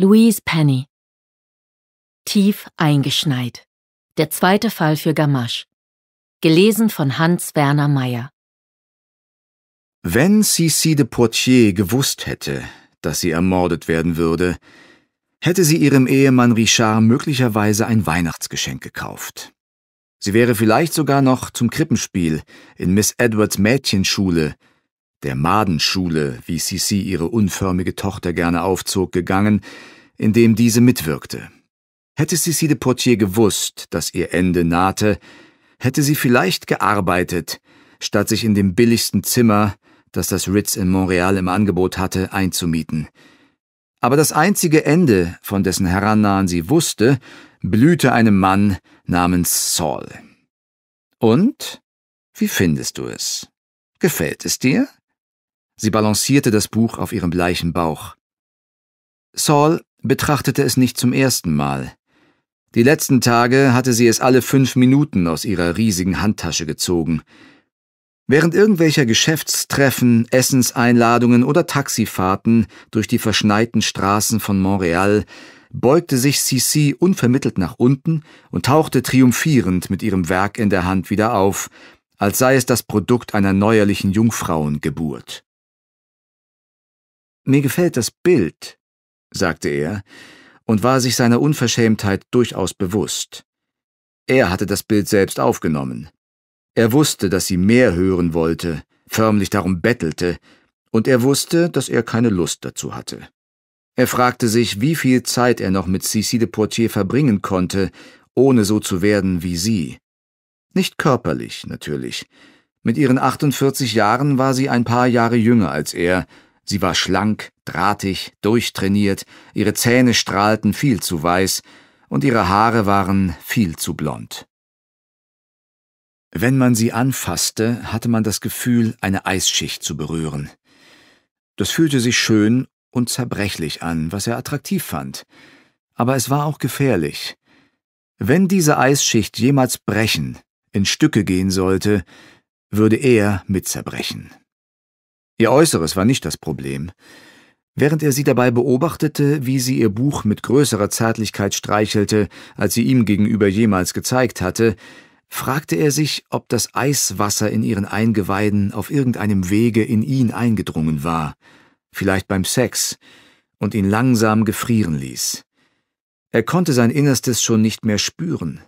Louise Penny. Tief eingeschneit. Der zweite Fall für Gamache. Gelesen von Hans-Werner Meyer. Wenn Cici de Portier gewusst hätte, dass sie ermordet werden würde, hätte sie ihrem Ehemann Richard möglicherweise ein Weihnachtsgeschenk gekauft. Sie wäre vielleicht sogar noch zum Krippenspiel in Miss Edwards Mädchenschule der Madenschule, wie Sissi ihre unförmige Tochter gerne aufzog, gegangen, in dem diese mitwirkte. Hätte Sissi de Portier gewusst, dass ihr Ende nahte, hätte sie vielleicht gearbeitet, statt sich in dem billigsten Zimmer, das das Ritz in Montreal im Angebot hatte, einzumieten. Aber das einzige Ende, von dessen Herannahen sie wusste, blühte einem Mann namens Saul. Und? Wie findest du es? Gefällt es dir? Sie balancierte das Buch auf ihrem bleichen Bauch. Saul betrachtete es nicht zum ersten Mal. Die letzten Tage hatte sie es alle fünf Minuten aus ihrer riesigen Handtasche gezogen. Während irgendwelcher Geschäftstreffen, Essenseinladungen oder Taxifahrten durch die verschneiten Straßen von Montreal beugte sich Cici unvermittelt nach unten und tauchte triumphierend mit ihrem Werk in der Hand wieder auf, als sei es das Produkt einer neuerlichen Jungfrauengeburt. Mir gefällt das Bild, sagte er und war sich seiner Unverschämtheit durchaus bewusst. Er hatte das Bild selbst aufgenommen. Er wusste, dass sie mehr hören wollte, förmlich darum bettelte, und er wusste, dass er keine Lust dazu hatte. Er fragte sich, wie viel Zeit er noch mit Cici de Portier verbringen konnte, ohne so zu werden wie sie. Nicht körperlich, natürlich. Mit ihren 48 Jahren war sie ein paar Jahre jünger als er, Sie war schlank, drahtig, durchtrainiert, ihre Zähne strahlten viel zu weiß und ihre Haare waren viel zu blond. Wenn man sie anfasste, hatte man das Gefühl, eine Eisschicht zu berühren. Das fühlte sich schön und zerbrechlich an, was er attraktiv fand. Aber es war auch gefährlich. Wenn diese Eisschicht jemals brechen, in Stücke gehen sollte, würde er mit zerbrechen. Ihr Äußeres war nicht das Problem. Während er sie dabei beobachtete, wie sie ihr Buch mit größerer Zärtlichkeit streichelte, als sie ihm gegenüber jemals gezeigt hatte, fragte er sich, ob das Eiswasser in ihren Eingeweiden auf irgendeinem Wege in ihn eingedrungen war, vielleicht beim Sex, und ihn langsam gefrieren ließ. Er konnte sein Innerstes schon nicht mehr spüren,